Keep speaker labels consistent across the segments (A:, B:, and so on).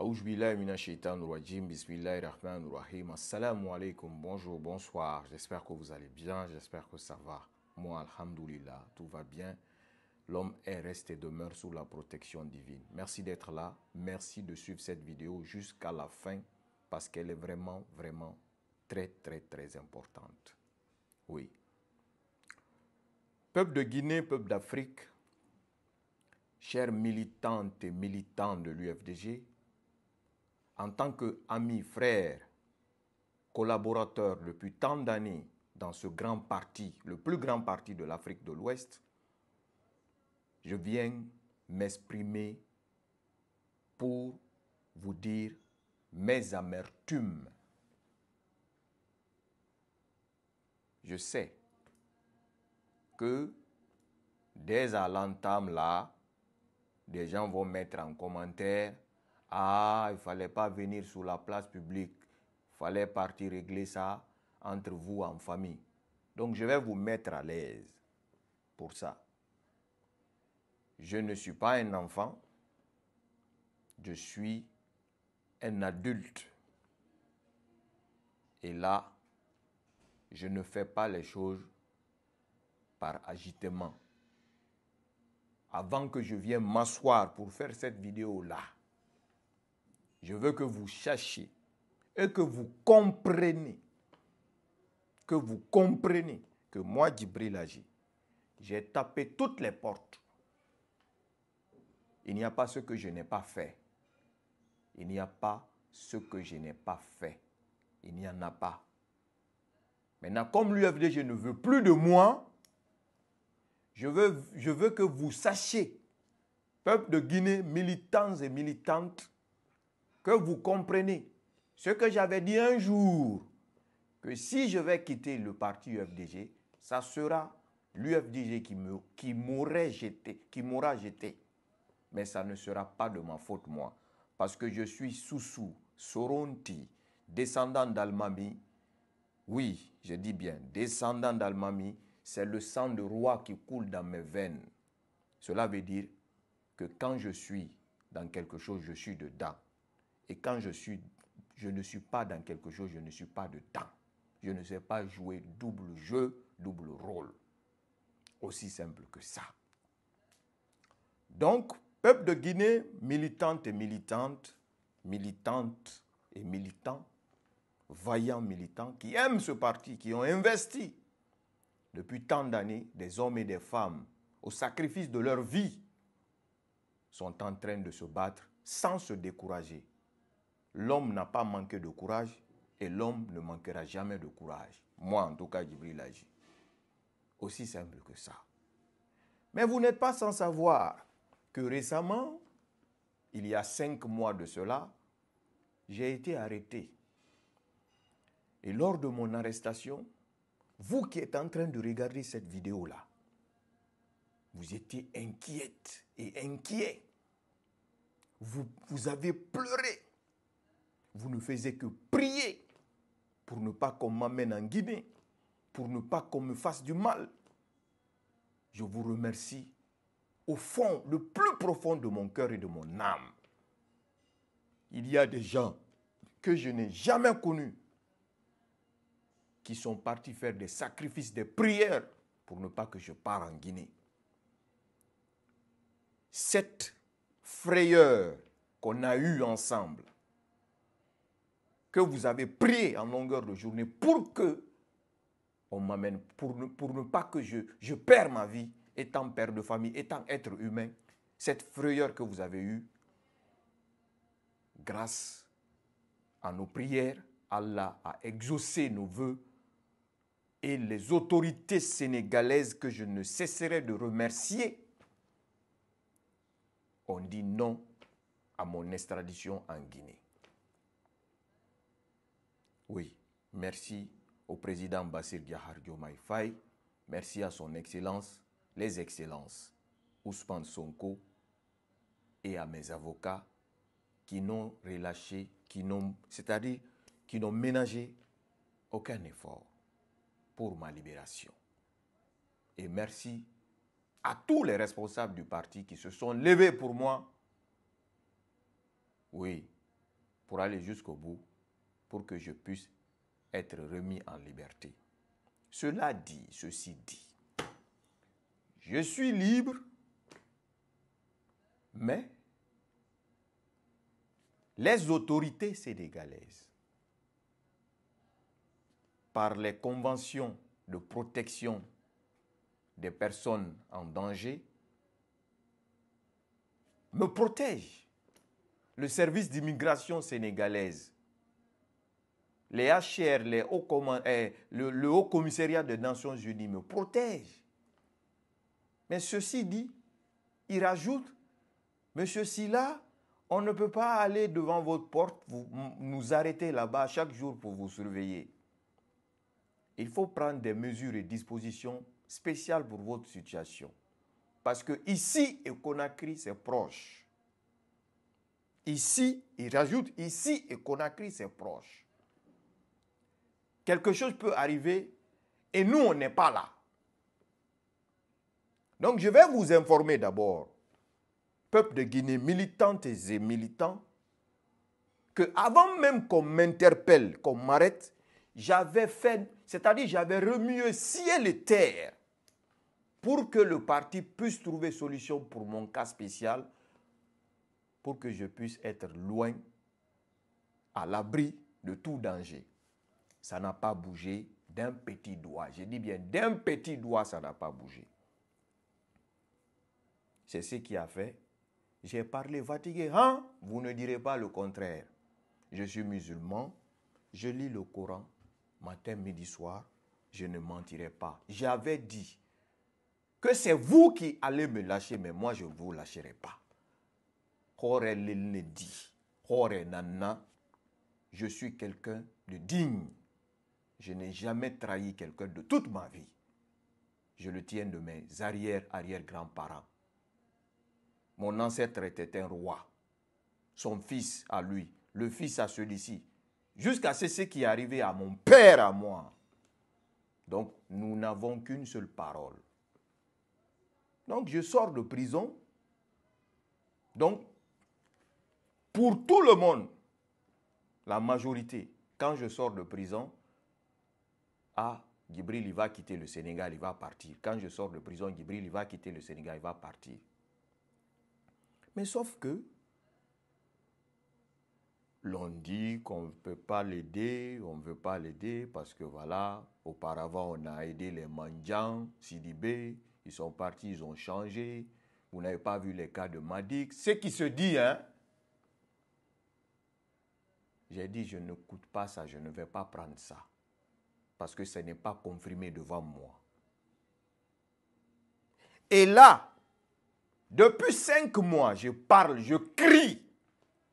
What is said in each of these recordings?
A: Aoujbillahi rajim, Bismillahir rahman rahim, assalamu alaikum, bonjour, bonsoir, j'espère que vous allez bien, j'espère que ça va. Moi, alhamdoulilah, tout va bien. L'homme est, resté demeure sous la protection divine. Merci d'être là, merci de suivre cette vidéo jusqu'à la fin parce qu'elle est vraiment, vraiment très, très, très importante. Oui. Peuple de Guinée, peuple d'Afrique, chers militantes et militants de l'UFDG, en tant qu'ami, frère, collaborateur depuis tant d'années dans ce grand parti, le plus grand parti de l'Afrique de l'Ouest, je viens m'exprimer pour vous dire mes amertumes. Je sais que dès à l'entame là, des gens vont mettre en commentaire ah, il ne fallait pas venir sur la place publique. Il fallait partir régler ça entre vous en famille. Donc je vais vous mettre à l'aise pour ça. Je ne suis pas un enfant. Je suis un adulte. Et là, je ne fais pas les choses par agitement. Avant que je vienne m'asseoir pour faire cette vidéo-là, je veux que vous sachiez et que vous compreniez, que vous compreniez que moi, Djibril Agi, j'ai tapé toutes les portes. Il n'y a pas ce que je n'ai pas fait. Il n'y a pas ce que je n'ai pas fait. Il n'y en a pas. Maintenant, comme l'UFDG ne veut plus de moi, je veux, je veux que vous sachiez, peuple de Guinée, militants et militantes, que vous comprenez ce que j'avais dit un jour, que si je vais quitter le parti UFDG, ça sera l'UFDG qui, me, qui jeté, qui m'aura jeté. Mais ça ne sera pas de ma faute, moi, parce que je suis Soussou, Soronti, descendant d'Almami. Oui, je dis bien, descendant d'Almami, c'est le sang de roi qui coule dans mes veines. Cela veut dire que quand je suis dans quelque chose, je suis dedans. Et quand je, suis, je ne suis pas dans quelque chose, je ne suis pas de temps. Je ne sais pas jouer double jeu, double rôle. Aussi simple que ça. Donc, peuple de Guinée, militante et militante, militantes et militants, vaillants militants, qui aiment ce parti, qui ont investi depuis tant d'années des hommes et des femmes au sacrifice de leur vie, sont en train de se battre sans se décourager, l'homme n'a pas manqué de courage et l'homme ne manquera jamais de courage. Moi, en tout cas, la agit. Aussi simple que ça. Mais vous n'êtes pas sans savoir que récemment, il y a cinq mois de cela, j'ai été arrêté. Et lors de mon arrestation, vous qui êtes en train de regarder cette vidéo-là, vous étiez inquiète et inquiet. Vous, vous avez pleuré vous ne faisiez que prier pour ne pas qu'on m'amène en Guinée, pour ne pas qu'on me fasse du mal. Je vous remercie au fond, le plus profond de mon cœur et de mon âme. Il y a des gens que je n'ai jamais connus qui sont partis faire des sacrifices, des prières pour ne pas que je parte en Guinée. Cette frayeur qu'on a eue ensemble, que vous avez prié en longueur de journée pour que on m'amène, pour ne, pour pas que je, je perds ma vie, étant père de famille, étant être humain, cette frayeur que vous avez eue, grâce à nos prières, Allah a exaucé nos voeux et les autorités sénégalaises que je ne cesserai de remercier ont dit non à mon extradition en Guinée. Oui, merci au président Bassir Gahar Diomaye merci à son excellence, les excellences, Ousmane Sonko et à mes avocats qui n'ont relâché, qui c'est-à-dire qui n'ont ménagé aucun effort pour ma libération. Et merci à tous les responsables du parti qui se sont levés pour moi. Oui, pour aller jusqu'au bout pour que je puisse être remis en liberté. Cela dit, ceci dit, je suis libre, mais les autorités sénégalaises, par les conventions de protection des personnes en danger, me protègent. Le service d'immigration sénégalaise les HR, eh, le, Haut Commissariat des Nations Unies me protège. Mais ceci dit, il rajoute, Monsieur Silla, on ne peut pas aller devant votre porte, vous, nous arrêter là-bas chaque jour pour vous surveiller. Il faut prendre des mesures et dispositions spéciales pour votre situation. Parce que ici et Conakry, c'est proche. Ici, il rajoute, ici et Conakry, c'est proche quelque chose peut arriver et nous, on n'est pas là. Donc, je vais vous informer d'abord, peuple de Guinée, militantes et militants, que avant même qu'on m'interpelle, qu'on m'arrête, j'avais fait, c'est-à-dire j'avais remué ciel et terre pour que le parti puisse trouver solution pour mon cas spécial, pour que je puisse être loin, à l'abri de tout danger ça n'a pas bougé d'un petit doigt. Je dis bien d'un petit doigt, ça n'a pas bougé. C'est ce qui a fait. J'ai parlé fatigué. Hein? Vous ne direz pas le contraire. Je suis musulman. Je lis le Coran matin, midi, soir. Je ne mentirai pas. J'avais dit que c'est vous qui allez me lâcher, mais moi, je ne vous lâcherai pas. Je suis quelqu'un de digne je n'ai jamais trahi quelqu'un de toute ma vie. Je le tiens de mes arrière-arrière-grands-parents. Mon ancêtre était un roi. Son fils à lui, le fils à celui-ci, jusqu'à ce qui est arrivé à mon père, à moi. Donc, nous n'avons qu'une seule parole. Donc, je sors de prison. Donc, pour tout le monde, la majorité, quand je sors de prison, ah, Gibril, il va quitter le Sénégal, il va partir. Quand je sors de prison, Gibril, il va quitter le Sénégal, il va partir. Mais sauf que l'on dit qu'on ne peut pas l'aider, on ne veut pas l'aider parce que voilà, auparavant on a aidé les mendiants, Sidibé, ils sont partis, ils ont changé. Vous n'avez pas vu les cas de Madik. Ce qui se dit, hein. J'ai dit, je ne coûte pas ça, je ne vais pas prendre ça parce que ce n'est pas confirmé devant moi. Et là, depuis cinq mois, je parle, je crie,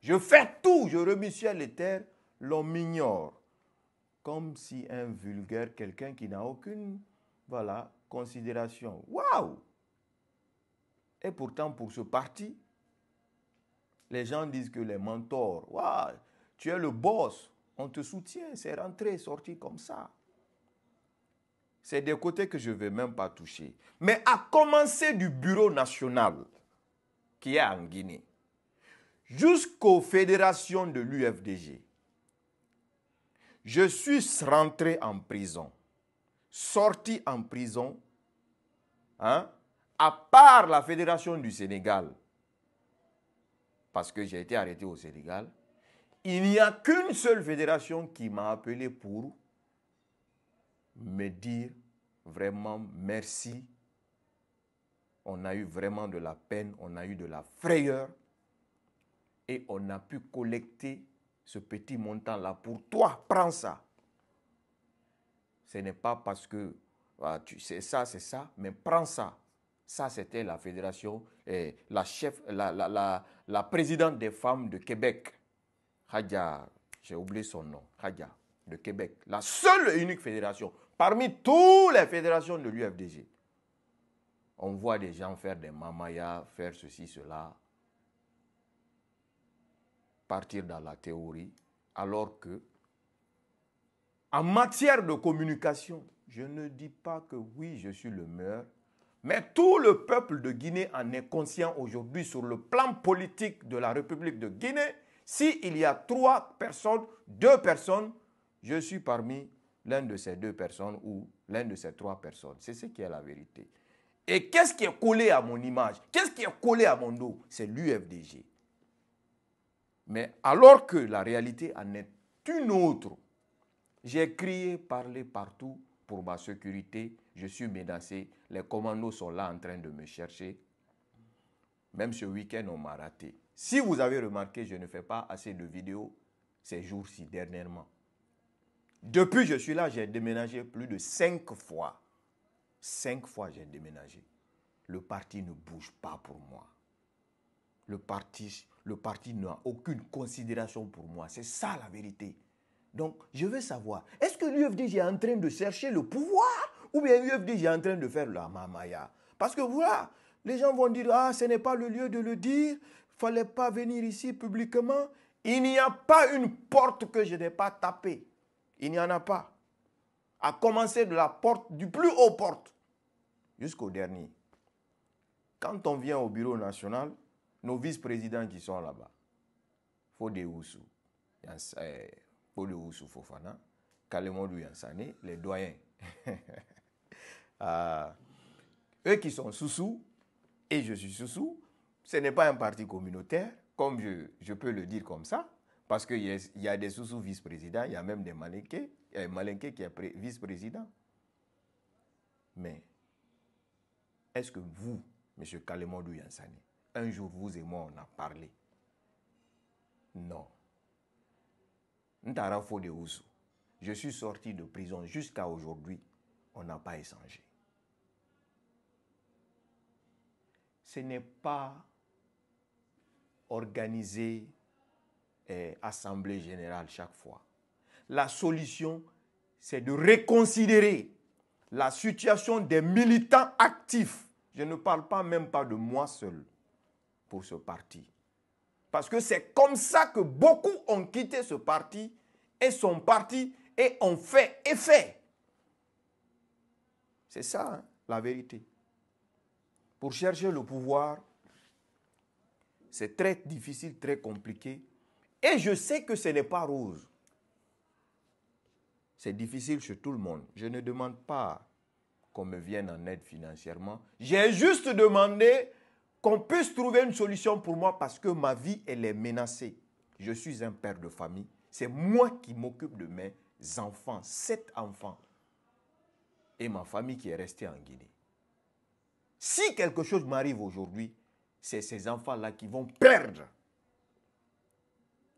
A: je fais tout, je remets sur les terres, l'on m'ignore. Comme si un vulgaire, quelqu'un qui n'a aucune voilà, considération. Waouh Et pourtant, pour ce parti, les gens disent que les mentors, waouh, tu es le boss, on te soutient, c'est rentré, sorti comme ça. C'est des côtés que je ne vais même pas toucher. Mais à commencer du bureau national qui est en Guinée jusqu'aux fédérations de l'UFDG. Je suis rentré en prison, sorti en prison, hein, à part la fédération du Sénégal, parce que j'ai été arrêté au Sénégal. Il n'y a qu'une seule fédération qui m'a appelé pour me dire vraiment merci. On a eu vraiment de la peine, on a eu de la frayeur et on a pu collecter ce petit montant-là pour toi. Prends ça. Ce n'est pas parce que ah, tu sais ça, c'est ça, mais prends ça. Ça, c'était la fédération, et eh, la chef, la, la, présidente des femmes de Québec, Hadja, j'ai oublié son nom, Hadja de Québec, la seule et unique fédération parmi toutes les fédérations de l'UFDG. On voit des gens faire des mamayas, faire ceci, cela, partir dans la théorie, alors que en matière de communication, je ne dis pas que oui, je suis le meilleur, mais tout le peuple de Guinée en est conscient aujourd'hui sur le plan politique de la République de Guinée. S'il y a trois personnes, deux personnes je suis parmi l'un de ces deux personnes ou l'un de ces trois personnes. C'est ce qui est la vérité. Et qu'est-ce qui est collé à mon image Qu'est-ce qui est collé à mon dos C'est l'UFDG. Mais alors que la réalité en est une autre, j'ai crié, parlé partout pour ma sécurité. Je suis menacé. Les commandos sont là en train de me chercher. Même ce week-end, on m'a raté. Si vous avez remarqué, je ne fais pas assez de vidéos ces jours-ci dernièrement. Depuis que je suis là, j'ai déménagé plus de cinq fois. Cinq fois j'ai déménagé. Le parti ne bouge pas pour moi. Le parti, le parti n'a aucune considération pour moi. C'est ça la vérité. Donc, je veux savoir, est-ce que l'UFDG est en train de chercher le pouvoir ou bien l'UFDG est en train de faire la mamaya Parce que voilà, les gens vont dire, ah, ce n'est pas le lieu de le dire, fallait pas venir ici publiquement. Il n'y a pas une porte que je n'ai pas tapée. Il n'y en a pas. À commencer de la porte, du plus haut porte, jusqu'au dernier. Quand on vient au bureau national, nos vice-présidents qui sont là-bas, Fode eh, des Fofana, Kalemodou Yansane, les doyens. Ah, eux qui sont sous, et je suis Soussou, ce n'est pas un parti communautaire, comme je peux le dire comme ça, parce qu'il y, a des sous-sous vice-présidents, il y a même des Malinqués. Euh, il y a Malinqué qui est vice-président. Mais est-ce que vous, M. Kalemondou Yansani, un jour vous et moi on a parlé Non. je suis sorti de prison jusqu'à aujourd'hui, on n'a pas échangé. Ce n'est pas organisé assemblée générale chaque fois. La solution, c'est de reconsidérer la situation des militants actifs. Je ne parle pas même pas de moi seul pour ce parti. Parce que c'est comme ça que beaucoup ont quitté ce parti et sont partis et ont fait effet. C'est ça hein, la vérité. Pour chercher le pouvoir, c'est très difficile, très compliqué. Et je sais que ce n'est pas rose. C'est difficile chez tout le monde. Je ne demande pas qu'on me vienne en aide financièrement. J'ai juste demandé qu'on puisse trouver une solution pour moi parce que ma vie, elle est menacée. Je suis un père de famille. C'est moi qui m'occupe de mes enfants, sept enfants, et ma famille qui est restée en Guinée. Si quelque chose m'arrive aujourd'hui, c'est ces enfants-là qui vont perdre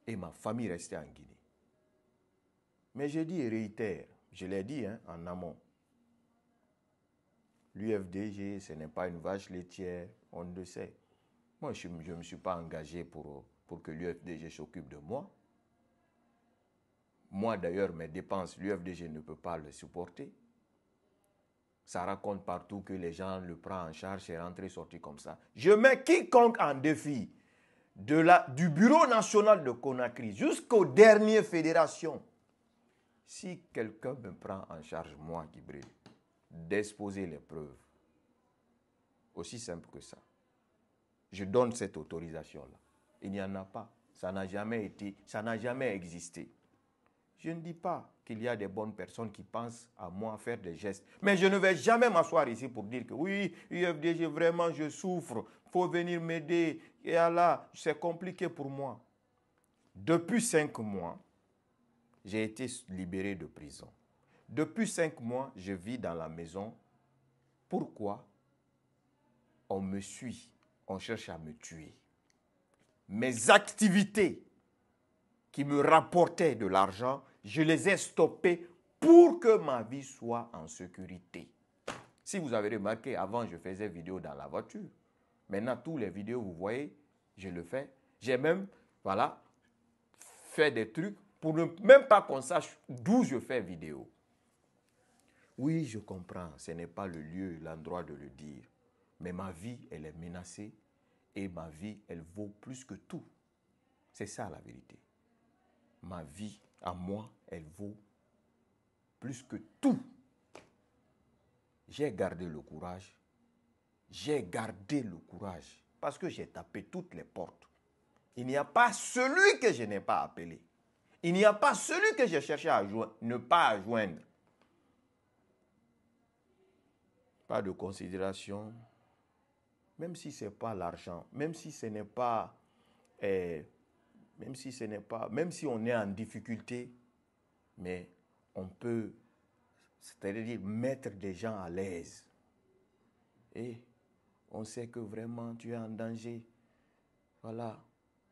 A: et ma famille restait en Guinée. Mais je dit et réitère, je l'ai dit hein, en amont. L'UFDG, ce n'est pas une vache laitière, on le sait. Moi, je ne me suis pas engagé pour, pour que l'UFDG s'occupe de moi. Moi, d'ailleurs, mes dépenses, l'UFDG ne peut pas les supporter. Ça raconte partout que les gens le prennent en charge, rentrent et sortent comme ça. Je mets quiconque en défi de la, du bureau national de Conakry jusqu'aux dernières fédérations, si quelqu'un me prend en charge, moi qui brille, d'exposer les preuves, aussi simple que ça, je donne cette autorisation-là. Il n'y en a pas. Ça n'a jamais été, ça n'a jamais existé. Je ne dis pas qu'il y a des bonnes personnes qui pensent à moi faire des gestes. Mais je ne vais jamais m'asseoir ici pour dire que oui, UFDG, vraiment, je souffre. faut venir m'aider. Et là, c'est compliqué pour moi. Depuis cinq mois, j'ai été libéré de prison. Depuis cinq mois, je vis dans la maison. Pourquoi On me suit. On cherche à me tuer. Mes activités qui me rapportaient de l'argent je les ai stoppés pour que ma vie soit en sécurité. Si vous avez remarqué, avant je faisais vidéo dans la voiture. Maintenant, toutes les vidéos, vous voyez, je le fais. J'ai même, voilà, fait des trucs pour ne même pas qu'on sache d'où je fais vidéo. Oui, je comprends, ce n'est pas le lieu, l'endroit de le dire. Mais ma vie, elle est menacée et ma vie, elle vaut plus que tout. C'est ça la vérité. Ma vie, à moi, elle vaut plus que tout. J'ai gardé le courage. J'ai gardé le courage parce que j'ai tapé toutes les portes. Il n'y a pas celui que je n'ai pas appelé. Il n'y a pas celui que j'ai cherché à ne pas joindre. Pas de considération, même si ce n'est pas l'argent, même si ce n'est pas eh, même si ce n'est pas, même si on est en difficulté, mais on peut, cest dire mettre des gens à l'aise. Et on sait que vraiment tu es en danger. Voilà,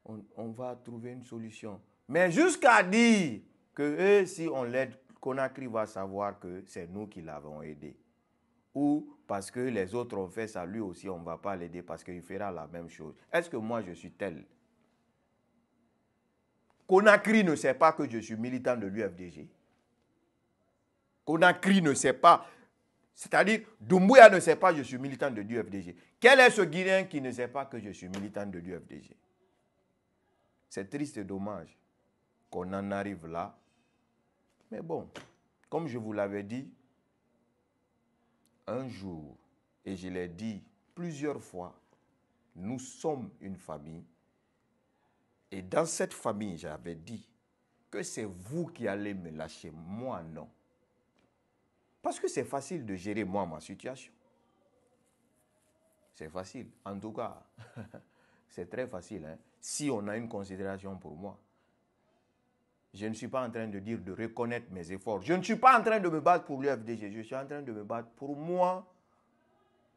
A: on, va trouver une solution. Mais jusqu'à dire que eh, si on l'aide, Conakry va savoir que c'est nous qui l'avons aidé. Ou parce que les autres ont fait ça, lui aussi, on ne va pas l'aider parce qu'il fera la même chose. Est-ce que moi, je suis tel Conakry ne sait pas que je suis militant de l'UFDG. Conakry ne sait pas. C'est-à-dire, Doumbouya ne sait pas que je suis militant de l'UFDG. Quel est ce Guinéen qui ne sait pas que je suis militant de l'UFDG C'est triste et dommage qu'on en arrive là. Mais bon, comme je vous l'avais dit, un jour, et je l'ai dit plusieurs fois, nous sommes une famille et dans cette famille, j'avais dit que c'est vous qui allez me lâcher, moi non. Parce que c'est facile de gérer moi ma situation. C'est facile. En tout cas, c'est très facile. Hein. Si on a une considération pour moi, je ne suis pas en train de dire de reconnaître mes efforts. Je ne suis pas en train de me battre pour l'UFDG. Je suis en train de me battre pour moi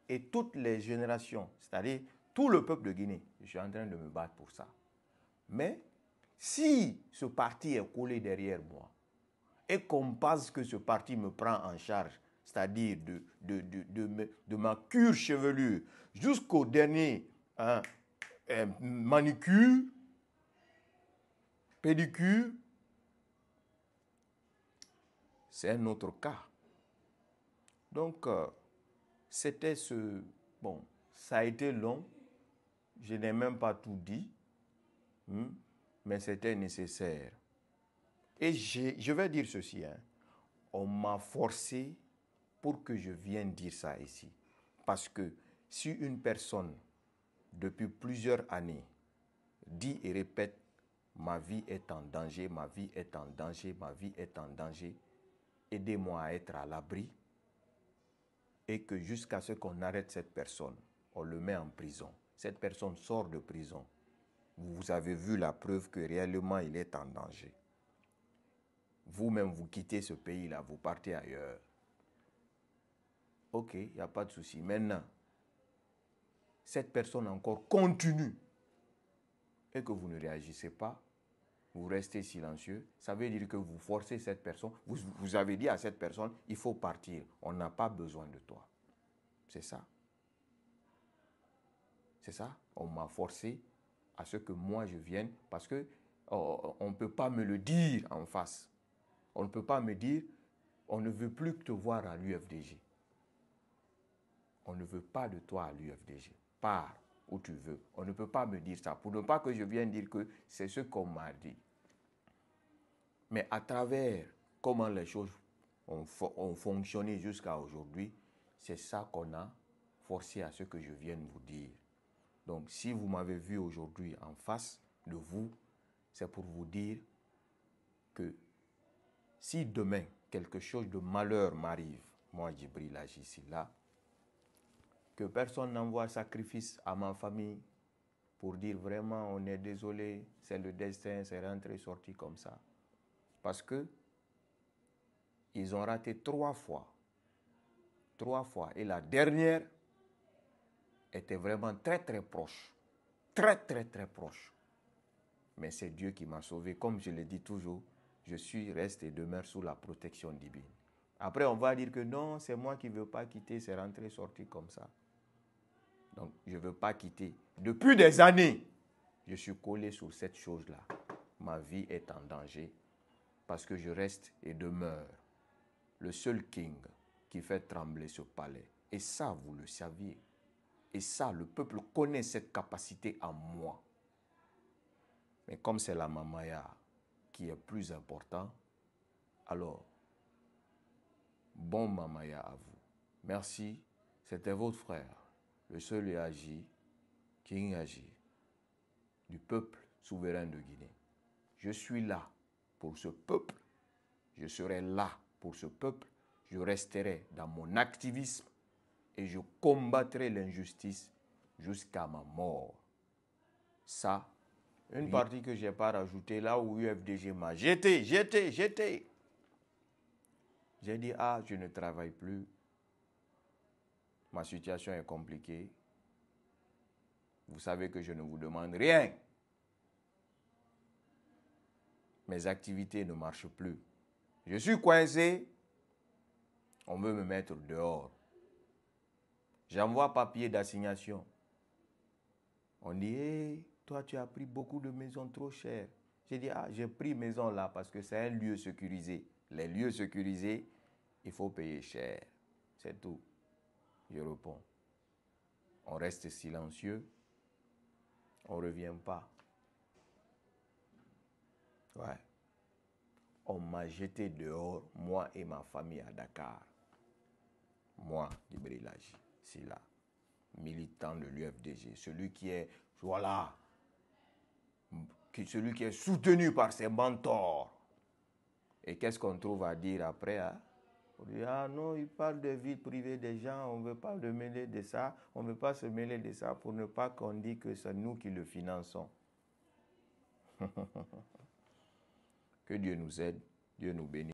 A: et toutes les générations, c'est-à-dire tout le peuple de Guinée. Je suis en train de me battre pour ça. Mais si ce parti est collé derrière moi et qu'on pense que ce parti me prend en charge, c'est-à-dire de, de, ma cure chevelue jusqu'au dernier hein, euh, manicure, pédicure, c'est un autre cas. Donc, euh, c'était ce... Bon, ça a été long. Je n'ai même pas tout dit. Hmm? mais c'était nécessaire. Et je vais dire ceci, hein. on m'a forcé pour que je vienne dire ça ici. Parce que si une personne, depuis plusieurs années, dit et répète, ma vie est en danger, ma vie est en danger, ma vie est en danger, aidez-moi à être à l'abri, et que jusqu'à ce qu'on arrête cette personne, on le met en prison. Cette personne sort de prison vous avez vu la preuve que réellement il est en danger. Vous-même, vous quittez ce pays-là, vous partez ailleurs. Ok, il n'y a pas de souci. Maintenant, cette personne encore continue et que vous ne réagissez pas, vous restez silencieux, ça veut dire que vous forcez cette personne, vous, avez dit à cette personne, il faut partir, on n'a pas besoin de toi. C'est ça. C'est ça, on m'a forcé à ce que moi je vienne parce que oh, on ne peut pas me le dire en face. On ne peut pas me dire on ne veut plus te voir à l'UFDG. On ne veut pas de toi à l'UFDG. Pars où tu veux. On ne peut pas me dire ça pour ne pas que je vienne dire que c'est ce qu'on m'a dit. Mais à travers comment les choses ont, ont fonctionné jusqu'à aujourd'hui, c'est ça qu'on a forcé à ce que je vienne vous dire. Donc si vous m'avez vu aujourd'hui en face de vous, c'est pour vous dire que si demain quelque chose de malheur m'arrive, moi Jibril, ici là, que personne n'envoie sacrifice à ma famille pour dire vraiment on est désolé, c'est le destin, c'est rentré, sorti comme ça. Parce que ils ont raté trois fois. Trois fois. Et la dernière, était vraiment très très proche. Très très très proche. Mais c'est Dieu qui m'a sauvé. Comme je le dis toujours, je suis, reste et demeure sous la protection divine. Après, on va dire que non, c'est moi qui ne veux pas quitter, c'est rentré, sorti comme ça. Donc, je ne veux pas quitter. Depuis des années, je suis collé sur cette chose-là. Ma vie est en danger parce que je reste et demeure le seul king qui fait trembler ce palais. Et ça, vous le saviez. Et ça, le peuple connaît cette capacité en moi. Mais comme c'est la mamaya qui est plus important, alors, bon mamaya à vous. Merci, c'était votre frère, le seul et agi, qui du peuple souverain de Guinée. Je suis là pour ce peuple, je serai là pour ce peuple, je resterai dans mon activisme et je combattrai l'injustice jusqu'à ma mort. Ça, une partie que je n'ai pas rajoutée là où UFDG m'a jeté, jeté, jeté. J'ai dit, ah, je ne travaille plus. Ma situation est compliquée. Vous savez que je ne vous demande rien. Mes activités ne marchent plus. Je suis coincé. On veut me mettre dehors. J'envoie papier d'assignation. On dit, hey, eh, toi tu as pris beaucoup de maisons trop chères. J'ai dit, ah, j'ai pris maison là parce que c'est un lieu sécurisé. Les lieux sécurisés, il faut payer cher. C'est tout. Je réponds. On reste silencieux. On ne revient pas. Ouais. On m'a jeté dehors, moi et ma famille à Dakar. Moi, du brillage c'est là, militant de l'UFDG, celui qui est, voilà, celui qui est soutenu par ses mentors. Et qu'est-ce qu'on trouve à dire après hein? ah non, il parle de vie privée des gens, on ne veut pas le mêler de ça, on ne veut pas se mêler de ça pour ne pas qu'on dise que c'est nous qui le finançons. que Dieu nous aide, Dieu nous bénisse.